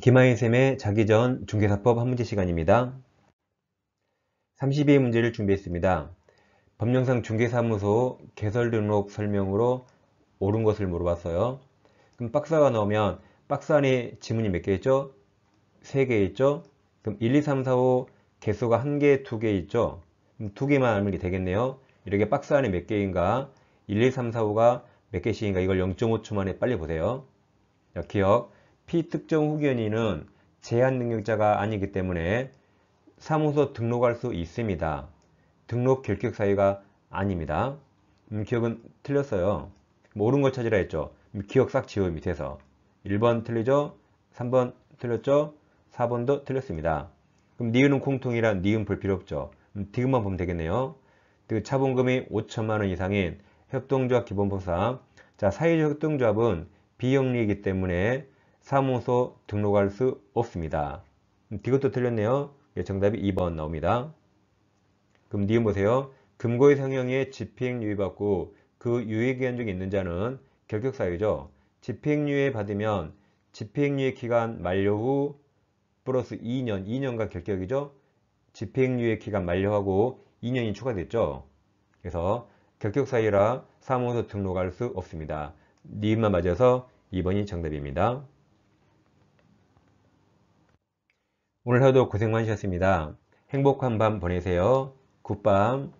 김하인 쌤의 자기 전 중개사법 한 문제 시간입니다. 32의 문제를 준비했습니다. 법령상 중개사무소 개설 등록 설명으로 옳은 것을 물어봤어요. 그럼 박스가 나오면 박스 안에 지문이 몇 개 있죠? 3개 있죠? 그럼 1, 2, 3, 4, 5 개수가 1개, 2개 있죠? 그럼 2개만 알면 되겠네요. 이렇게 박스 안에 몇 개인가 1, 2, 3, 4, 5가 몇 개씩인가 이걸 0.5초 만에 빨리 보세요. 기억 피특정 후견인은 제한 능력자가 아니기 때문에 사무소 등록할 수 있습니다. 등록 결격 사유가 아닙니다. 음, 기억은 틀렸어요. 모른 걸 찾으라 했죠. 음, 기억 싹 지워 밑에서. 1번 틀리죠? 3번 틀렸죠? 4번도 틀렸습니다. 그럼 니은은 공통이라 니은 볼 필요 없죠. 음, 디귿만 보면 되겠네요. 그 차본금이 5천만원 이상인 협동조합 기본법상자 사회적 협동조합은 비영리이기 때문에 사무소 등록할 수 없습니다. 음, 이것도 틀렸네요. 예, 정답이 2번 나옵니다. 그럼 니은 보세요. 금고의 성형에 집행유예 받고 그 유예기간 중에 있는 자는 결격사유죠. 집행유예 받으면 집행유예 기간 만료 후 플러스 2년, 2년간 결격이죠. 집행유예 기간 만료하고 2년이 추가됐죠. 그래서 결격사유라 사무소 등록할 수 없습니다. 니은만 네 맞아서 2번이 정답입니다. 오늘 하루도 고생 많으셨습니다. 행복한 밤 보내세요. 굿밤.